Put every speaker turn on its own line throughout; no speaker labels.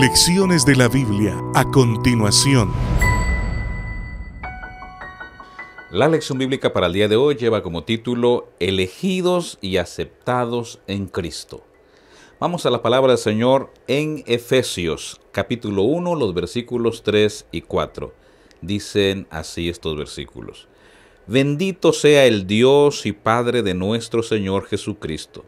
Lecciones de la Biblia a continuación. La lección bíblica para el día de hoy lleva como título Elegidos y aceptados en Cristo. Vamos a la palabra del Señor en Efesios capítulo 1, los versículos 3 y 4. Dicen así estos versículos. Bendito sea el Dios y Padre de nuestro Señor Jesucristo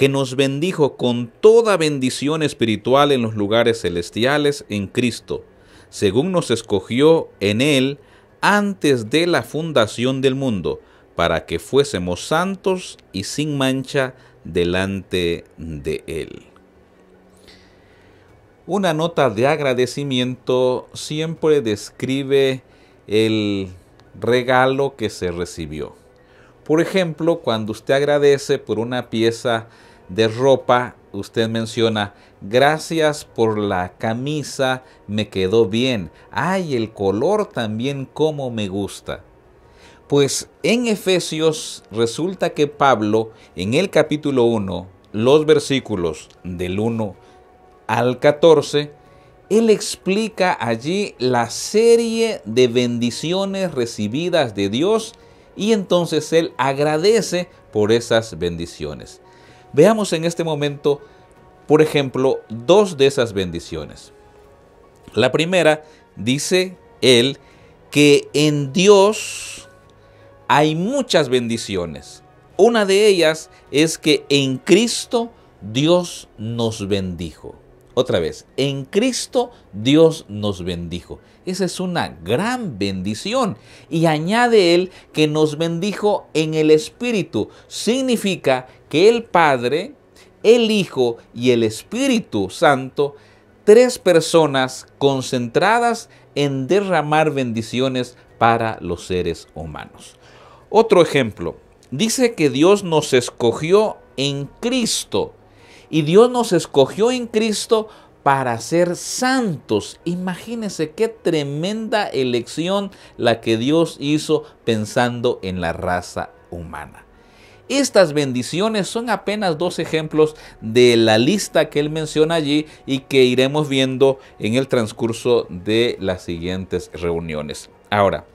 que nos bendijo con toda bendición espiritual en los lugares celestiales en Cristo, según nos escogió en Él antes de la fundación del mundo, para que fuésemos santos y sin mancha delante de Él. Una nota de agradecimiento siempre describe el regalo que se recibió. Por ejemplo, cuando usted agradece por una pieza de ropa, usted menciona, gracias por la camisa, me quedó bien. Ay, el color también como me gusta. Pues en Efesios resulta que Pablo, en el capítulo 1, los versículos del 1 al 14, él explica allí la serie de bendiciones recibidas de Dios y entonces él agradece por esas bendiciones. Veamos en este momento, por ejemplo, dos de esas bendiciones. La primera dice él que en Dios hay muchas bendiciones. Una de ellas es que en Cristo Dios nos bendijo. Otra vez, en Cristo Dios nos bendijo. Esa es una gran bendición. Y añade él que nos bendijo en el Espíritu. Significa que el Padre, el Hijo y el Espíritu Santo, tres personas concentradas en derramar bendiciones para los seres humanos. Otro ejemplo, dice que Dios nos escogió en Cristo y Dios nos escogió en Cristo para ser santos. Imagínense qué tremenda elección la que Dios hizo pensando en la raza humana. Estas bendiciones son apenas dos ejemplos de la lista que él menciona allí y que iremos viendo en el transcurso de las siguientes reuniones. Ahora,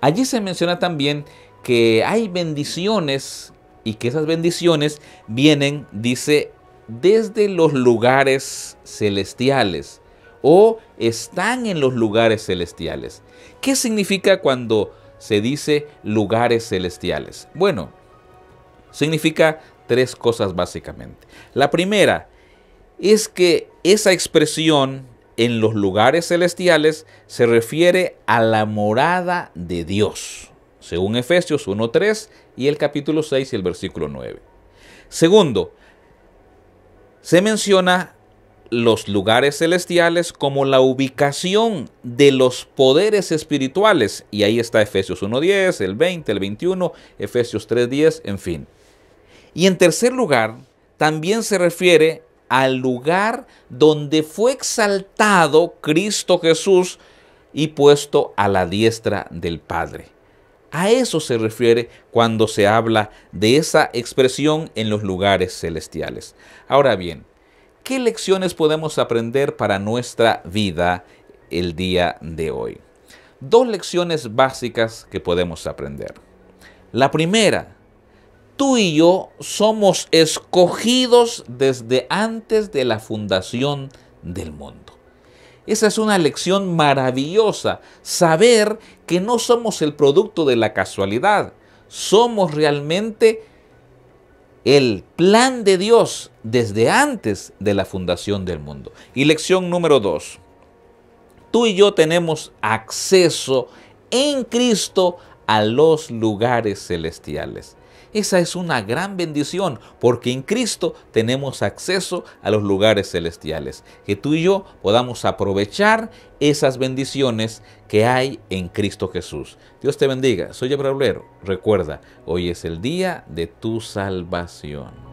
allí se menciona también que hay bendiciones y que esas bendiciones vienen, dice, desde los lugares celestiales o están en los lugares celestiales. ¿Qué significa cuando se dice lugares celestiales? Bueno, significa tres cosas básicamente. La primera es que esa expresión en los lugares celestiales se refiere a la morada de Dios, según Efesios 1.3 y el capítulo 6 y el versículo 9. Segundo, se menciona los lugares celestiales como la ubicación de los poderes espirituales. Y ahí está Efesios 1.10, el 20, el 21, Efesios 3.10, en fin. Y en tercer lugar, también se refiere al lugar donde fue exaltado Cristo Jesús y puesto a la diestra del Padre. A eso se refiere cuando se habla de esa expresión en los lugares celestiales. Ahora bien, ¿qué lecciones podemos aprender para nuestra vida el día de hoy? Dos lecciones básicas que podemos aprender. La primera, tú y yo somos escogidos desde antes de la fundación del mundo. Esa es una lección maravillosa, saber que no somos el producto de la casualidad, somos realmente el plan de Dios desde antes de la fundación del mundo. Y lección número dos, tú y yo tenemos acceso en Cristo a los lugares celestiales. Esa es una gran bendición porque en Cristo tenemos acceso a los lugares celestiales. Que tú y yo podamos aprovechar esas bendiciones que hay en Cristo Jesús. Dios te bendiga. Soy Gabriel Recuerda, hoy es el día de tu salvación.